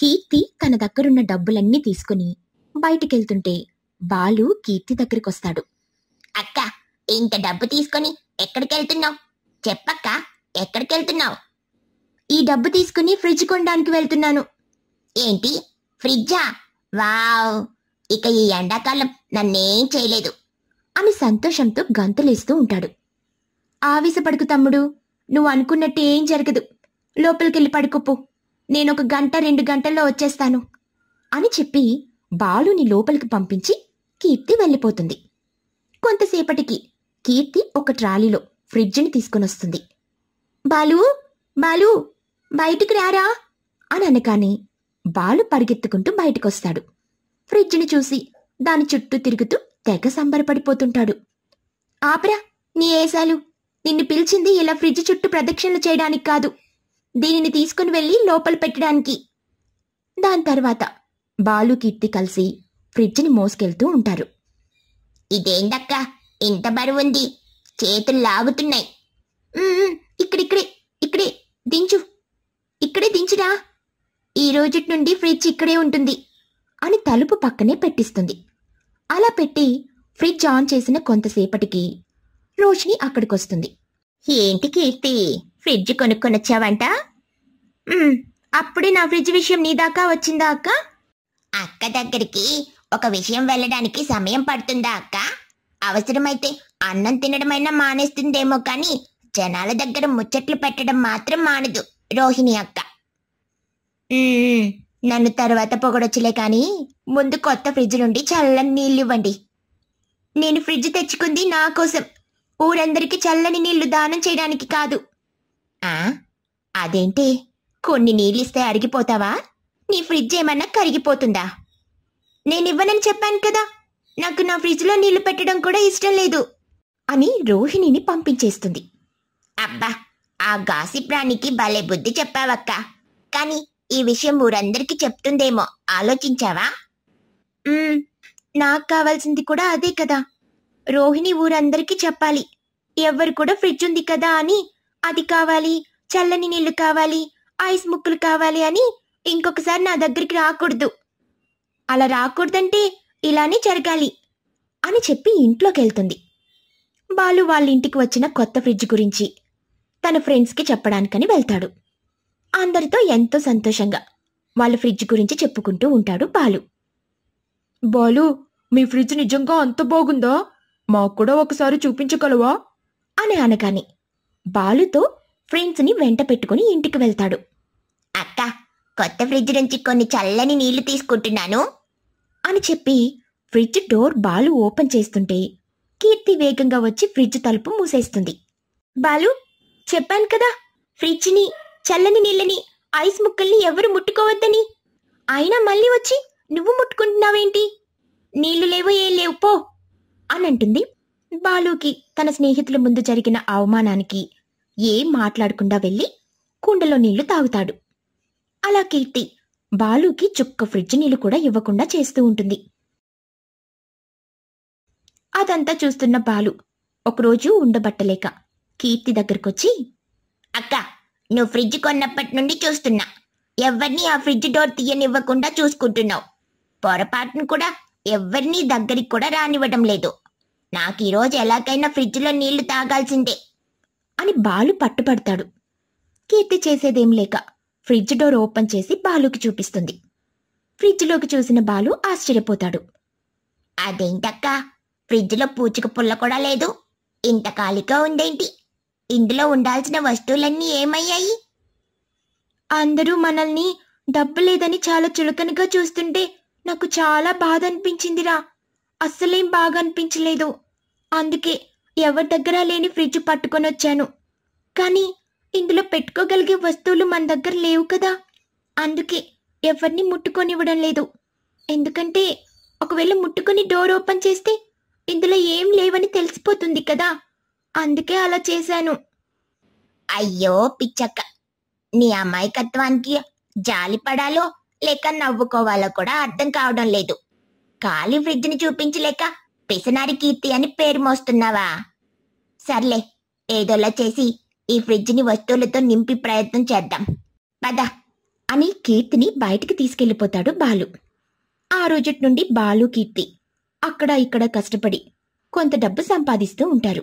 కీర్తి తన దగ్గరున్న డబ్బులన్నీ తీసుకుని బయటికెళ్తుంటే బాలు కీర్తి దగ్గరికొస్తాడు అక్క ఇంత డబ్బు తీసుకొని ఎక్కడికెళ్తున్నావు చెప్పక్క ఎక్కడికెళ్తున్నావు ఈ డబ్బు తీసుకుని ఫ్రిడ్జ్ కొనడానికి వెళ్తున్నాను ఏంటి ఫ్రిడ్జా వావ్ ఇక ఈ ఎండాకాలం నన్నేం చేయలేదు అని సంతోషంతో గంతులేస్తూ ఉంటాడు ఆవేశపడుకు తమ్ముడు నువ్వు అనుకున్నట్టు ఏం జరగదు లోపలికెళ్ళి పడుకుపో నేనొక గంట రెండు గంటల్లో వచ్చేస్తాను అని చెప్పి బాలుని లోపలికి పంపించి కీర్తి వెళ్ళిపోతుంది కొంతసేపటికి కీర్తి ఒక ట్రాలీలో ఫ్రిడ్జ్ని తీసుకునొస్తుంది బాలు బాలు బయటికి రారా అని అనగానే బాలు పరిగెత్తుకుంటూ బయటకొస్తాడు ఫ్రిడ్జ్ని చూసి దాని చుట్టూ తిరుగుతూ తెగ సంబరపడిపోతుంటాడు ఆపరా నీ ఏసాలు నిన్ను పిలిచింది ఇలా ఫ్రిడ్జ్ చుట్టూ ప్రదక్షిణలు చేయడానికి కాదు దీనిని తీసుకుని వెళ్ళి లోపల పెట్టడానికి దాని తర్వాత బాలు కీర్తి కలిసి ఫ్రిడ్జ్ని మోసుకెళ్తూ ఉంటారు ఇదేందక్క ఎంత బరువుంది చేతులు లాగుతున్నాయి ఇక్కడిక్కడే ఇక్కడే దించు ఇక్కడే దించురా ఈ రోజు నుండి ఫ్రిడ్జ్ ఇక్కడే ఉంటుంది అని తలుపు పక్కనే పెట్టిస్తుంది అలా పెట్టి ఫ్రిడ్జ్ ఆన్ చేసిన కొంతసేపటికి రోషిని అక్కడికొస్తుంది ఏంటి కీర్తి ఫ్రిడ్జ్ కొనుక్కొనొచ్చావంటా అప్పుడే నా ఫ్రిడ్జ్ విషయం నీ దాకా వచ్చిందా అక్క అక్క దగ్గరికి ఒక విషయం వెళ్ళడానికి సమయం పడుతుందా అక్క అవసరమైతే అన్నం తినడమైనా మానేస్తుందేమో కానీ జనాల దగ్గర ముచ్చట్లు పెట్టడం మాత్రం మానదు రోహిణి అక్క నన్ను తర్వాత పొగడొచ్చులే కానీ ముందు కొత్త ఫ్రిడ్జ్ నుండి చల్లని నీళ్ళు ఇవ్వండి నేను ఫ్రిడ్జ్ తెచ్చుకుంది నా కోసం ఊరందరికీ చల్లని నీళ్లు దానం చేయడానికి కాదు అదేంటి కొన్ని నీళ్ళిస్తే అరిగిపోతావా నీ ఫ్రిడ్జ్ ఏమన్నా కరిగిపోతుందా నేనివ్వనని చెప్పాను కదా నాకు నా ఫ్రిడ్జ్లో నీళ్లు పెట్టడం కూడా ఇష్టం లేదు అని రోహిణిని పంపించేస్తుంది అబ్బా ఆ గాసి ప్రాణికి భలే బుద్ధి చెప్పావక్క కానీ ఈ విషయం ఊరందరికీ చెప్తుందేమో ఆలోచించావా నాకు కావాల్సింది కూడా అదే కదా రోహిణి ఊరందరికీ చెప్పాలి ఎవ్వరు కూడా ఫ్రిడ్జ్ ఉంది కదా అని అది కావాలి చల్లని నీళ్లు కావాలి ఐస్ ముక్కులు కావాలి అని ఇంకొకసారి నా దగ్గరికి రాకూడదు అలా రాకూడదంటే ఇలానే జరగాలి అని చెప్పి ఇంట్లోకి వెళ్తుంది బాలు వాళ్ళ ఇంటికి వచ్చిన కొత్త ఫ్రిడ్జ్ గురించి తన ఫ్రెండ్స్కి చెప్పడానికని వెళ్తాడు అందరితో ఎంతో సంతోషంగా వాళ్ళ ఫ్రిడ్జ్ గురించి చెప్పుకుంటూ ఉంటాడు బాలు బాలు మీ ఫ్రిడ్జ్ నిజంగా అంత బాగుందా మాకు కూడా ఒకసారి చూపించగలవా అని అనగానే బాలుతో ఫ్రెండ్స్ని వెంట పెట్టుకుని ఇంటికి వెళ్తాడు అక్క కొత్త ఫ్రిడ్జ్ నుంచి కొన్ని చల్లని నీళ్లు తీసుకుంటున్నాను అని చెప్పి ఫ్రిడ్జ్ డోర్ బాలు ఓపెన్ చేస్తుంటే కీర్తి వేగంగా వచ్చి ఫ్రిడ్జ్ తలుపు మూసేస్తుంది బాలు చెప్పాను కదా ఫ్రిడ్జ్ని చల్లని నీళ్ళని ఐస్ ముక్కల్ని ఎవరు ముట్టుకోవద్దని అయినా మళ్ళీ వచ్చి నువ్వు ముట్టుకుంటున్నావేంటి నీళ్లు లేవు ఏం లేవు పో అని అంటుంది బాలుకి తన స్నేహితుల ముందు జరిగిన అవమానానికి ఏం మాట్లాడకుండా వెళ్ళి కుండలో నీళ్లు తాగుతాడు అలా కీర్తి బాలుకి చుక్క ఫ్రిడ్జ్ నీళ్లు కూడా ఇవ్వకుండా చేస్తూ ఉంటుంది అదంతా చూస్తున్న బాలు ఒకరోజు ఉండబట్టలేక కీర్తి దగ్గరకొచ్చి అక్క నువ్వు ఫ్రిడ్జ్ కొన్నప్పటి నుండి చూస్తున్నా ఎవరిని ఆ ఫ్రిడ్జ్ డోర్ తీయనివ్వకుండా చూసుకుంటున్నావు పొరపాటును కూడా ఎవరినీ దగ్గరికి కూడా రానివ్వడం లేదు నాకు ఈరోజు ఎలాగైనా ఫ్రిడ్జ్లో నీళ్లు తాగాల్సిందే అని బాలు పట్టుపడతాడు కీర్తి చేసేదేం లేక ఫ్రిడ్జ్ డోర్ ఓపెన్ చేసి బాలుకి చూపిస్తుంది ఫ్రిడ్జ్లోకి చూసిన బాలు ఆశ్చర్యపోతాడు అదేంటక్క ఫ్రిడ్జ్లో పూచిక పుల్ల కూడా లేదు ఇంత ఖాళీగా ఉందేంటి ఇందులో ఉండాల్సిన వస్తువులన్నీ ఏమయ్యాయి అందరూ మనల్ని డబ్బు లేదని చాలా చులకనగా చూస్తుంటే నాకు చాలా బాధ అనిపించిందిరా అస్సలేం బాగా అనిపించలేదు అందుకే ఎవరి దగ్గర లేని ఫ్రిడ్జ్ పట్టుకొని వచ్చాను కానీ ఇందులో పెట్టుకోగలిగే వస్తువులు మన దగ్గర లేవు కదా అందుకే ఎవరిని ముట్టుకొనివ్వడం లేదు ఎందుకంటే ఒకవేళ ముట్టుకొని డోర్ ఓపెన్ చేస్తే ఇందులో ఏం లేవని తెలిసిపోతుంది కదా అందుకే అలా చేశాను అయ్యో పిచ్చక్క నీ అమాయకత్వానికి జాలిపడాలో లేక నవ్వుకోవాలో కూడా అర్థం కావడం లేదు ఖాళీ ఫ్రిడ్జ్ని చూపించలేక పిసనారి కీర్తి అని పేరు మోస్తున్నావా సర్లే ఏదోలా చేసి ఈ ఫ్రిడ్జ్ని వస్తువులతో నింపి ప్రయత్నం చేద్దాం పద అని కీర్తిని బయటికి తీసుకెళ్లిపోతాడు బాలు ఆ రోజటి నుండి బాలు కీర్తి అక్కడ ఇక్కడ కష్టపడి కొంత డబ్బు సంపాదిస్తూ ఉంటారు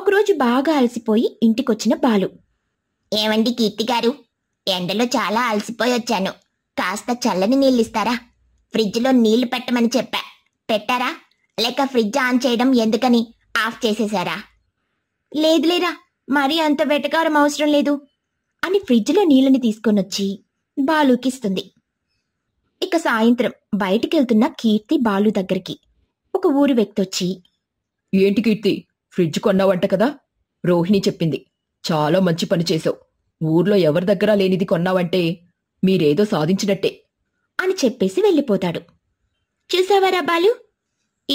ఒకరోజు బాగా అలసిపోయి ఇంటికొచ్చిన బాలు ఏమండి కీర్తి గారు ఎండలో చాలా అలసిపోయి వచ్చాను కాస్త చల్లని నీళ్ళిస్తారా ఫ్రిడ్జ్లో నీళ్లు పెట్టమని చెప్పా పెట్టారా లేక ఫ్రిడ్జ్ ఆన్ చేయడం ఎందుకని ఆఫ్ చేసేశారా లేదు లేరా మరీ అంత వెటకారం అవసరం లేదు అని ఫ్రిడ్జ్లో నీళ్ళని తీసుకొనొచ్చి బాలుకిస్తుంది ఇక సాయంత్రం బయటికెళ్తున్న కీర్తి బాలు దగ్గరికి ఒక ఊరు వ్యక్తి వచ్చి ఏంటి కీర్తి ఫ్రిడ్జ్ కొన్నావంట కదా రోహిణి చెప్పింది చాలా మంచి పని చేసావు ఊర్లో ఎవరి దగ్గర లేనిది కొన్నావంటే మీరేదో సాధించినట్టే అని చెప్పేసి వెళ్ళిపోతాడు చూసావారా బాలు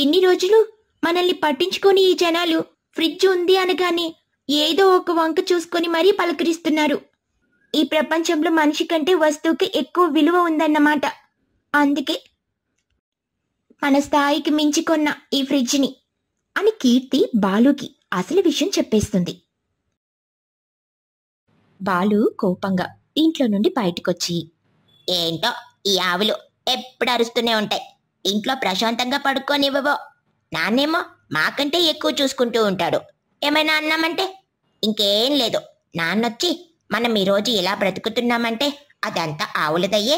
ఇన్ని రోజులు మనల్ని పట్టించుకొని ఈ జనాలు ఫ్రిడ్జ్ ఉంది అనగానే ఏదో ఒక వంక చూసుకొని మరీ పలకరిస్తున్నారు ఈ ప్రపంచంలో మనిషి కంటే వస్తువుకి ఎక్కువ విలువ ఉందన్నమాట అందుకే మన స్థాయికి మించికొన్న ఈ ఫ్రిడ్జ్ని అని కీర్తి బాలుకి అసలు విషయం చెప్పేస్తుంది బాలు కోపంగా ఇంట్లో నుండి బయటకొచ్చి ఏంటో ఈ ఆవులు ఎప్పుడు అరుస్తూనే ఉంటాయి ఇంట్లో ప్రశాంతంగా పడుకోనివ్వవో నాన్నేమో మాకంటే ఎక్కువ చూసుకుంటూ ఉంటాడు ఏమైనా అన్నామంటే ఇంకేం లేదు నాన్నొచ్చి మనం ఈరోజు ఇలా బ్రతుకుతున్నామంటే అదంతా ఆవులదయ్యే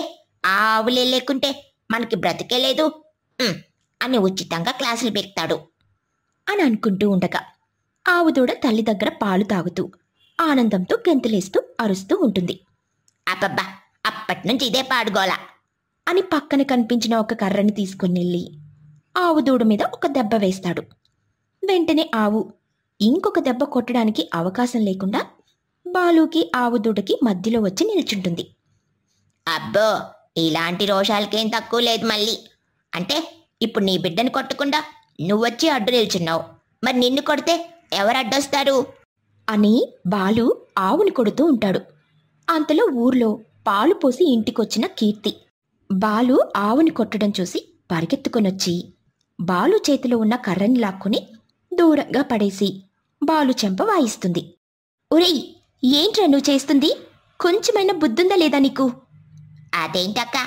ఆవులే లేకుంటే మనకి బ్రతికే లేదు అని ఉచితంగా క్లాసులు పెక్తాడు అని అనుకుంటూ ఉండగా ఆవు దూడ తల్లి దగ్గర పాలు తాగుతూ ఆనందంతో గెంతులేస్తూ అరుస్తూ ఉంటుంది అబ్బబ్బా అప్పటి నుంచి ఇదే పాడుగోలా అని పక్కన కనిపించిన ఒక కర్రని తీసుకుని వెళ్ళి ఆవు దూడు మీద ఒక దెబ్బ వేస్తాడు వెంటనే ఆవు ఇంకొక దెబ్బ కొట్టడానికి అవకాశం లేకుండా బాలుకి ఆవు దూడకి మధ్యలో వచ్చి నిల్చుంటుంది అబ్బో ఇలాంటి రోషాలకేం తక్కువ లేదు మళ్ళీ అంటే ఇప్పుడు నీ బిడ్డను కొట్టకుండా నువ్వొచ్చి అడ్డు నిల్చున్నావు మరి నిన్ను కొడితే ఎవరు అడ్డొస్తారు అని బాలు ఆవుని కొడుతూ ఉంటాడు అంతలో ఊర్లో పాలు పోసి ఇంటికొచ్చిన కీర్తి బాలు ఆవుని కొట్టడం చూసి పరిగెత్తుకొనొచ్చి బాలు చేతిలో ఉన్న కర్రని లాక్కుని దూరంగా పడేసి బాలు చెంప వాయిస్తుంది ఒరేయ్ ఏంట్రా నువ్వు చేస్తుంది కొంచెమైనా బుద్ధుందా లేదా నీకు అదేంటక్క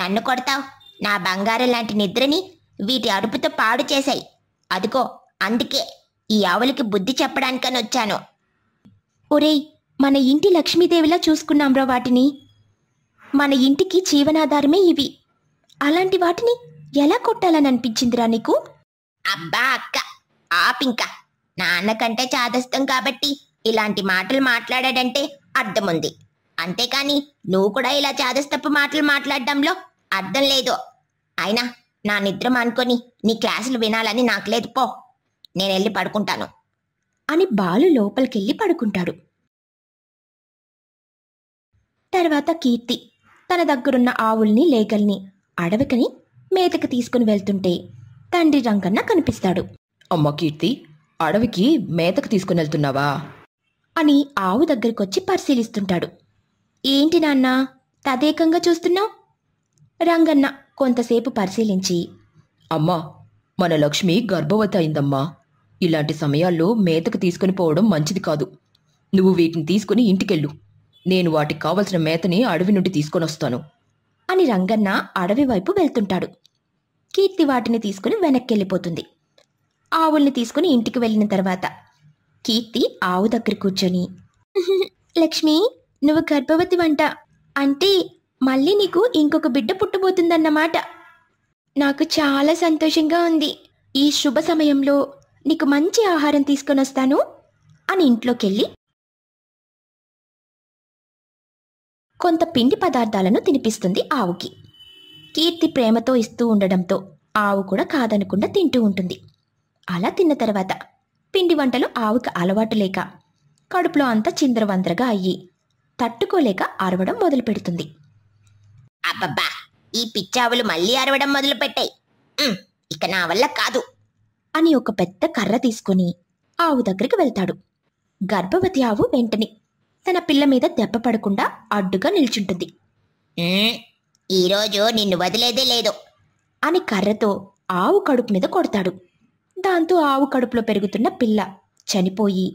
నన్ను కొడతావు నా బంగారం లాంటి నిద్రని వీటి అరుపుతో పాడు చేశాయి అదిగో అందుకే ఈ ఆవులకి బుద్ధి చెప్పడానికని వచ్చాను ఒరేయ్ మన ఇంటి లక్ష్మీదేవిలా చూసుకున్నాంరా వాటిని మన ఇంటికి జీవనాధారమే ఇవి అలాంటి వాటిని ఎలా కొట్టాలని అనిపించిందిరా నీకు అబ్బా అక్క ఆపింక నాన్నకంటే చాదస్తం కాబట్టి ఇలాంటి మాటలు మాట్లాడాడంటే అర్థముంది అంతేకాని నువ్వు కూడా ఇలా చాదస్తపు మాటలు మాట్లాడడంలో అర్థం లేదు అయినా నా నిద్ర మానుకొని నీ క్లాసులు వినాలని నాకు లేదు పో నేను వెళ్ళి పడుకుంటాను అని బాలు లోపలికెళ్ళి పడుకుంటాడు తర్వాత కీర్తి తన దగ్గరున్న ఆవుల్ని లేగల్ని అడవికని మేతకి తీసుకుని వెళ్తుంటే తండ్రి రంగన్న కనిపిస్తాడు అమ్మ కీర్తి అడవికి మేతకు తీసుకుని వెళ్తున్నావా అని ఆవు దగ్గరికొచ్చి పరిశీలిస్తుంటాడు ఏంటి నాన్న తదేకంగా చూస్తున్నావు రంగన్న కొంతసేపు పరిశీలించి అమ్మా మన లక్ష్మి గర్భవతి అయిందమ్మా ఇలాంటి సమయాల్లో మేతకు తీసుకుని పోవడం మంచిది కాదు నువ్వు వీటిని తీసుకుని ఇంటికెళ్ళు నేను వాటికి కావలసిన మేతని అడవి నుండి తీసుకొని వస్తాను అని రంగన్న అడవి వైపు వెళ్తుంటాడు కీర్తి వాటిని తీసుకుని వెనక్కి వెళ్ళిపోతుంది ఆవుల్ని తీసుకుని ఇంటికి వెళ్ళిన తర్వాత కీర్తి ఆవు దగ్గర కూర్చొని లక్ష్మి నువ్వు గర్భవతి వంట అంటే మళ్ళీ నీకు ఇంకొక బిడ్డ పుట్టబోతుందన్నమాట నాకు చాలా సంతోషంగా ఉంది ఈ శుభ సమయంలో నీకు మంచి ఆహారం తీసుకొని వస్తాను అని ఇంట్లోకెళ్ళి కొంత పిండి పదార్థాలను తినిపిస్తుంది ఆవుకి కీర్తి ప్రేమతో ఇస్తూ ఉండడంతో ఆవు కూడా కాదనకుండా తింటూ ఉంటుంది అలా తిన్న తర్వాత పిండి వంటలు ఆవుకి అలవాటు లేక కడుపులో అంతా చిందరవందరగా అయ్యి తట్టుకోలేక అరవడం మొదలు పెడుతుంది అబ్బబ్బా ఈ పిచ్చావులు మళ్ళీ అరవడం మొదలు పెట్టాయి ఇక నా వల్ల కాదు అని ఒక పెద్ద కర్ర తీసుకుని ఆవు దగ్గరికి వెళ్తాడు గర్భవతి ఆవు వెంటనే తన పిల్ల మీద దెబ్బ పడకుండా అడ్డుగా నిల్చుంటుంది ఈరోజు నిన్ను వదిలేదే లేదు అని కర్రతో ఆవు కడుపు మీద కొడతాడు దాంతో ఆవు కడుపులో పెరుగుతున్న పిల్ల చనిపోయి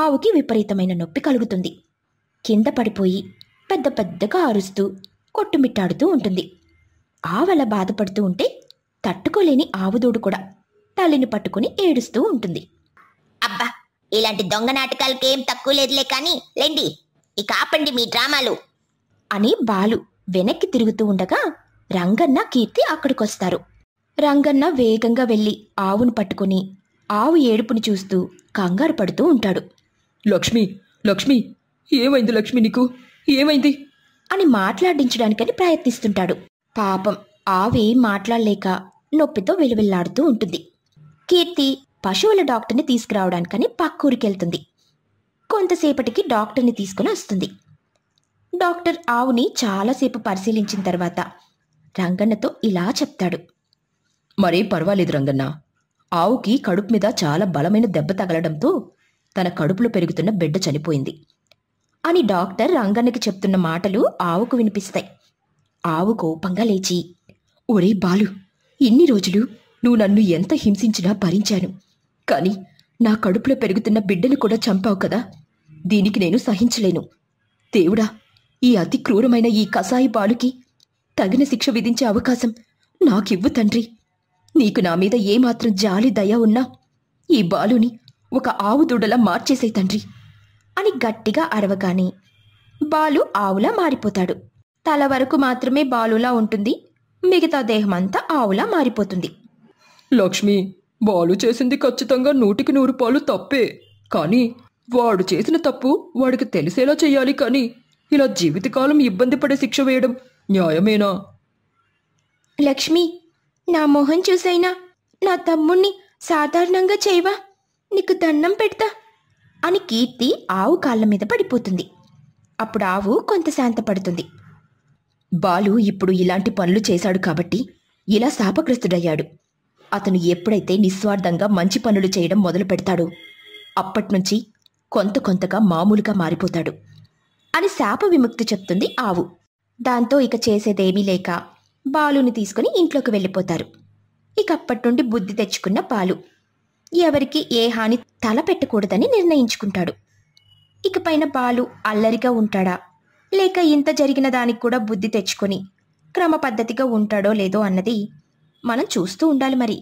ఆవుకి విపరీతమైన నొప్పి కలుగుతుంది కింద పడిపోయి పెద్ద పెద్దగా అరుస్తూ కొట్టుమిట్టాడుతూ ఉంటుంది ఆవల బాధపడుతూ ఉంటే తట్టుకోలేని ఆవుదూడు కూడా తల్లిని పట్టుకుని ఏడుస్తూ ఉంటుంది అబ్బా ఇలాంటి దొంగ నాటకాలకేం తక్కువ లేదులే కానీ లేండి ఇక ఆపండి మీ డ్రామాలు అని బాలు వెనక్కి తిరుగుతూ ఉండగా రంగన్న కీర్తి అక్కడికొస్తారు రంగన్న వేగంగా వెళ్ళి ఆవును పట్టుకుని ఆవు ఏడుపుని చూస్తూ కంగారు పడుతూ ఉంటాడు లక్ష్మి లక్ష్మి ఏమైంది లక్ష్మి నీకు ఏమైంది అని మాట్లాడించడానికని ప్రయత్నిస్తుంటాడు పాపం ఆవి మాట్లాడలేక నొప్పితో విలువిల్లాడుతూ ఉంటుంది కీర్తి పశువుల డాక్టర్ని తీసుకురావడానికని పక్కూరికెళ్తుంది కొంతసేపటికి డాక్టర్ని తీసుకుని వస్తుంది డాక్టర్ ఆవుని చాలాసేపు పరిశీలించిన తర్వాత రంగన్నతో ఇలా చెప్తాడు మరే పర్వాలేదు రంగన్న ఆవుకి కడుపు మీద చాలా బలమైన దెబ్బ తగలడంతో తన కడుపులో పెరుగుతున్న బిడ్డ చనిపోయింది అని డాక్టర్ రంగన్నకి చెప్తున్న మాటలు ఆవుకు వినిపిస్తాయి ఆవు కోపంగా లేచి ఒరే బాలు ఇన్ని రోజులు నువ్వు నన్ను ఎంత హింసించినా భరించాను కానీ నా కడుపులో పెరుగుతున్న బిడ్డను కూడా చంపావు కదా దీనికి నేను సహించలేను దేవుడా ఈ అతి క్రూరమైన ఈ కసాయి బాలుకి తగిన శిక్ష విధించే అవకాశం నాకివ్వు తండ్రి నీకు నా మీద ఏమాత్రం జాలి దయ ఉన్నా ఈ బాలుని ఒక ఆవు దూడలా మార్చేసే తండ్రి అని గట్టిగా అరవగానే బాలు ఆవులా మారిపోతాడు తల వరకు మాత్రమే బాలులా ఉంటుంది మిగతా దేహమంతా ఆవులా మారిపోతుంది లక్ష్మి బాలు చేసింది ఖచ్చితంగా నూటికి నూరు పాలు తప్పే కానీ వాడు చేసిన తప్పు వాడికి తెలిసేలా చేయాలి కానీ ఇలా జీవితకాలం ఇబ్బంది పడే శిక్ష వేయడం న్యాయమేనా లక్ష్మి నా మొహం చూసైనా నా తమ్ముణ్ణి సాధారణంగా చేయవా నీకు దండం పెడతా అని కీర్తి ఆవు కాళ్ళ మీద పడిపోతుంది అప్పుడు ఆవు కొంత శాంతపడుతుంది బాలు ఇప్పుడు ఇలాంటి పనులు చేశాడు కాబట్టి ఇలా శాపగ్రస్తుడయ్యాడు అతను ఎప్పుడైతే నిస్వార్థంగా మంచి పనులు చేయడం మొదలు పెడతాడో అప్పట్నుంచి కొంత కొంతగా మామూలుగా మారిపోతాడు అని శాప విముక్తి చెప్తుంది ఆవు దాంతో ఇక చేసేదేమీ లేక బాలుని తీసుకుని ఇంట్లోకి వెళ్ళిపోతారు ఇక అప్పటి నుండి బుద్ధి తెచ్చుకున్న బాలు ఎవరికి ఏ హాని తల పెట్టకూడదని నిర్ణయించుకుంటాడు ఇకపైన బాలు అల్లరిగా ఉంటాడా లేక ఇంత జరిగిన దానికి కూడా బుద్ధి తెచ్చుకొని పద్ధతిగా ఉంటాడో లేదో అన్నది మనం చూస్తూ ఉండాలి మరి